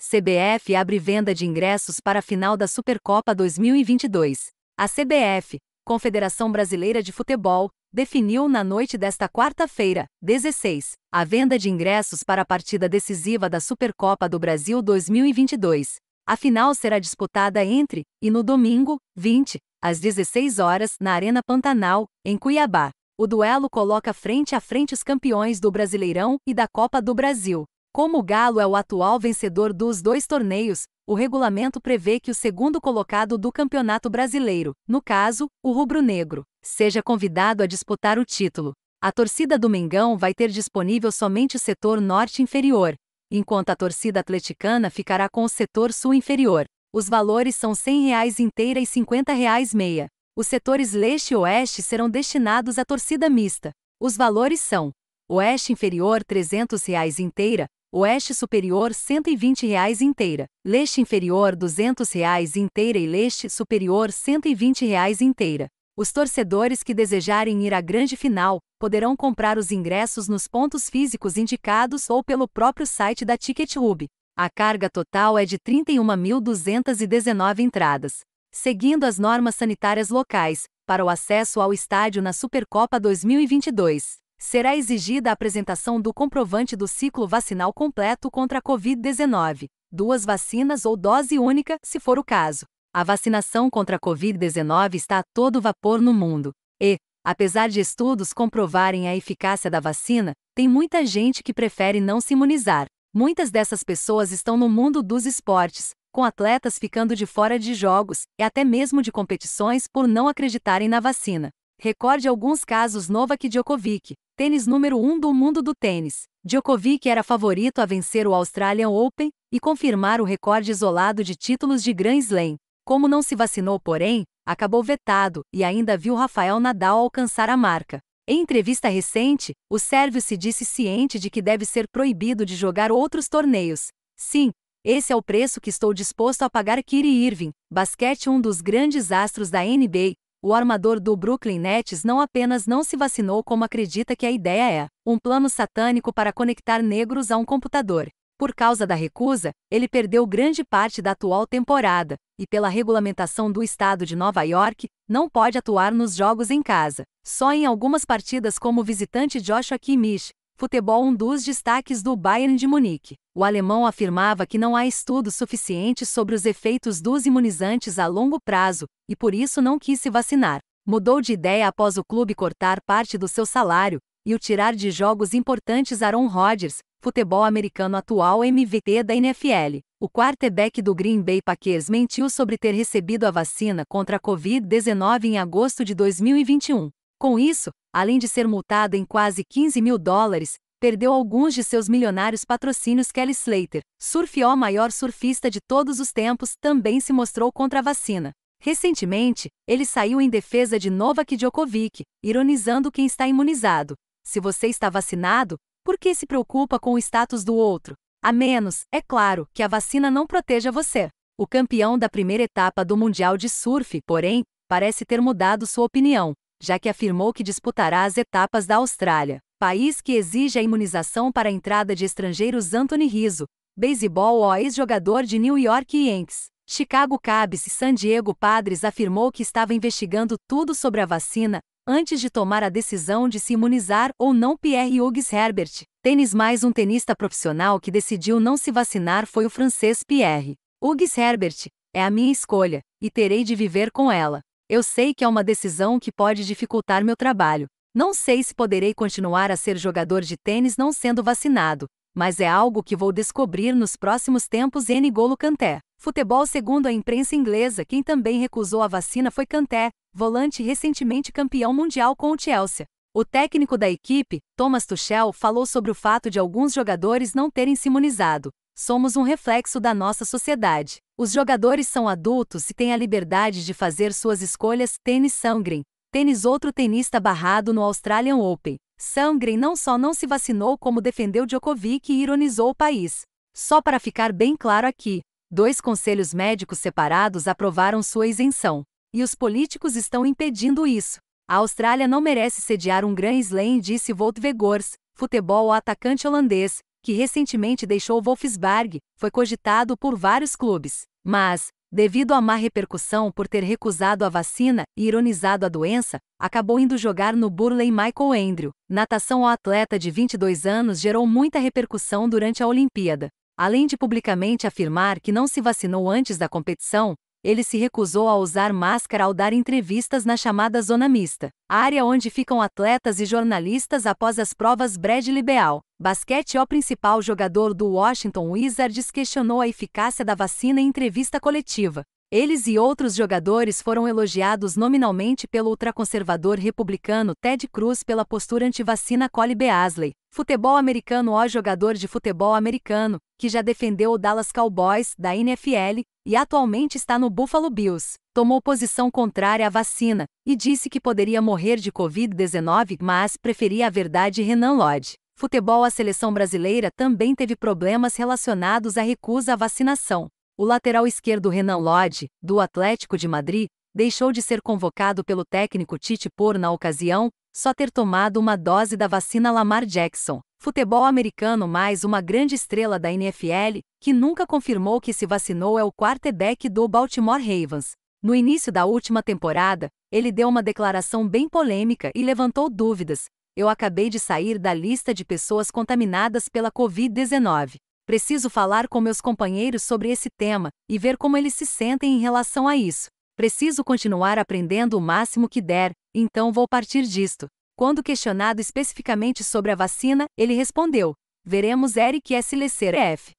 CBF abre venda de ingressos para a final da Supercopa 2022. A CBF, Confederação Brasileira de Futebol, definiu na noite desta quarta-feira, 16, a venda de ingressos para a partida decisiva da Supercopa do Brasil 2022. A final será disputada entre e no domingo, 20, às 16 horas, na Arena Pantanal, em Cuiabá. O duelo coloca frente a frente os campeões do Brasileirão e da Copa do Brasil. Como o Galo é o atual vencedor dos dois torneios, o regulamento prevê que o segundo colocado do Campeonato Brasileiro, no caso, o rubro-negro, seja convidado a disputar o título. A torcida do Mengão vai ter disponível somente o setor norte inferior, enquanto a torcida atleticana ficará com o setor sul inferior. Os valores são R$ 100 inteira e R$ 50 meia. Os setores leste e oeste serão destinados à torcida mista. Os valores são: Oeste inferior R$ 300 inteira, Oeste Superior R$ 120 reais inteira, Leste Inferior R$ 200 reais inteira e Leste Superior R$ 120 reais inteira. Os torcedores que desejarem ir à grande final poderão comprar os ingressos nos pontos físicos indicados ou pelo próprio site da TicketHub. A carga total é de 31.219 entradas. Seguindo as normas sanitárias locais, para o acesso ao estádio na Supercopa 2022 será exigida a apresentação do comprovante do ciclo vacinal completo contra a Covid-19, duas vacinas ou dose única, se for o caso. A vacinação contra a Covid-19 está a todo vapor no mundo e, apesar de estudos comprovarem a eficácia da vacina, tem muita gente que prefere não se imunizar. Muitas dessas pessoas estão no mundo dos esportes, com atletas ficando de fora de jogos e até mesmo de competições por não acreditarem na vacina. Recorde alguns casos Novak Djokovic, tênis número 1 um do mundo do tênis. Djokovic era favorito a vencer o Australian Open e confirmar o recorde isolado de títulos de Grand Slam. Como não se vacinou, porém, acabou vetado e ainda viu Rafael Nadal alcançar a marca. Em entrevista recente, o sérvio se disse ciente de que deve ser proibido de jogar outros torneios. Sim, esse é o preço que estou disposto a pagar Kyrie Irving, basquete um dos grandes astros da NBA, o armador do Brooklyn Nets não apenas não se vacinou como acredita que a ideia é, um plano satânico para conectar negros a um computador. Por causa da recusa, ele perdeu grande parte da atual temporada, e pela regulamentação do estado de Nova York, não pode atuar nos jogos em casa. Só em algumas partidas como visitante Joshua Kimmich, futebol um dos destaques do Bayern de Munique. O alemão afirmava que não há estudos suficientes sobre os efeitos dos imunizantes a longo prazo, e por isso não quis se vacinar. Mudou de ideia após o clube cortar parte do seu salário e o tirar de jogos importantes Aaron Rodgers, futebol americano atual MVP da NFL. O quarterback do Green Bay Packers mentiu sobre ter recebido a vacina contra a Covid-19 em agosto de 2021. Com isso, além de ser multado em quase 15 mil dólares, perdeu alguns de seus milionários patrocínios Kelly Slater, surfió maior surfista de todos os tempos, também se mostrou contra a vacina. Recentemente, ele saiu em defesa de Novak Djokovic, ironizando quem está imunizado. Se você está vacinado, por que se preocupa com o status do outro? A menos, é claro, que a vacina não proteja você. O campeão da primeira etapa do Mundial de Surf, porém, parece ter mudado sua opinião já que afirmou que disputará as etapas da Austrália, país que exige a imunização para a entrada de estrangeiros Anthony Rizzo, beisebol ou ex-jogador de New York Yankees. Chicago Cubs e San Diego Padres afirmou que estava investigando tudo sobre a vacina antes de tomar a decisão de se imunizar ou não Pierre Hugues Herbert. Tênis mais um tenista profissional que decidiu não se vacinar foi o francês Pierre Hugues Herbert. É a minha escolha e terei de viver com ela. Eu sei que é uma decisão que pode dificultar meu trabalho. Não sei se poderei continuar a ser jogador de tênis não sendo vacinado, mas é algo que vou descobrir nos próximos tempos. N. Golo Kanté. Futebol segundo a imprensa inglesa, quem também recusou a vacina foi Kanté, volante recentemente campeão mundial com o Chelsea. O técnico da equipe, Thomas Tuchel, falou sobre o fato de alguns jogadores não terem se imunizado, Somos um reflexo da nossa sociedade. Os jogadores são adultos e têm a liberdade de fazer suas escolhas. Tênis Sangren. Tênis outro tenista barrado no Australian Open. Sangren não só não se vacinou como defendeu Djokovic e ironizou o país. Só para ficar bem claro aqui, dois conselhos médicos separados aprovaram sua isenção. E os políticos estão impedindo isso. A Austrália não merece sediar um Grand Slam, disse Volt Vegors, futebol atacante holandês, que recentemente deixou Wolfsburg, foi cogitado por vários clubes, mas, devido à má repercussão por ter recusado a vacina e ironizado a doença, acabou indo jogar no Burley Michael Andrew. Natação ao atleta de 22 anos gerou muita repercussão durante a Olimpíada. Além de publicamente afirmar que não se vacinou antes da competição, ele se recusou a usar máscara ao dar entrevistas na chamada Zona Mista, área onde ficam atletas e jornalistas após as provas Bradley Beal. Basquete O principal jogador do Washington Wizards questionou a eficácia da vacina em entrevista coletiva, eles e outros jogadores foram elogiados nominalmente pelo ultraconservador republicano Ted Cruz pela postura antivacina Cole Beasley, futebol americano ou jogador de futebol americano, que já defendeu o Dallas Cowboys, da NFL, e atualmente está no Buffalo Bills. Tomou posição contrária à vacina e disse que poderia morrer de Covid-19, mas preferia a verdade Renan Lodge. Futebol A seleção brasileira também teve problemas relacionados à recusa à vacinação. O lateral esquerdo Renan Lodge, do Atlético de Madrid, deixou de ser convocado pelo técnico Tite por, na ocasião, só ter tomado uma dose da vacina Lamar Jackson. Futebol americano mais uma grande estrela da NFL, que nunca confirmou que se vacinou é o quarterback do Baltimore Ravens. No início da última temporada, ele deu uma declaração bem polêmica e levantou dúvidas. Eu acabei de sair da lista de pessoas contaminadas pela Covid-19. Preciso falar com meus companheiros sobre esse tema e ver como eles se sentem em relação a isso. Preciso continuar aprendendo o máximo que der, então vou partir disto. Quando questionado especificamente sobre a vacina, ele respondeu: Veremos Eric S. Lecer F.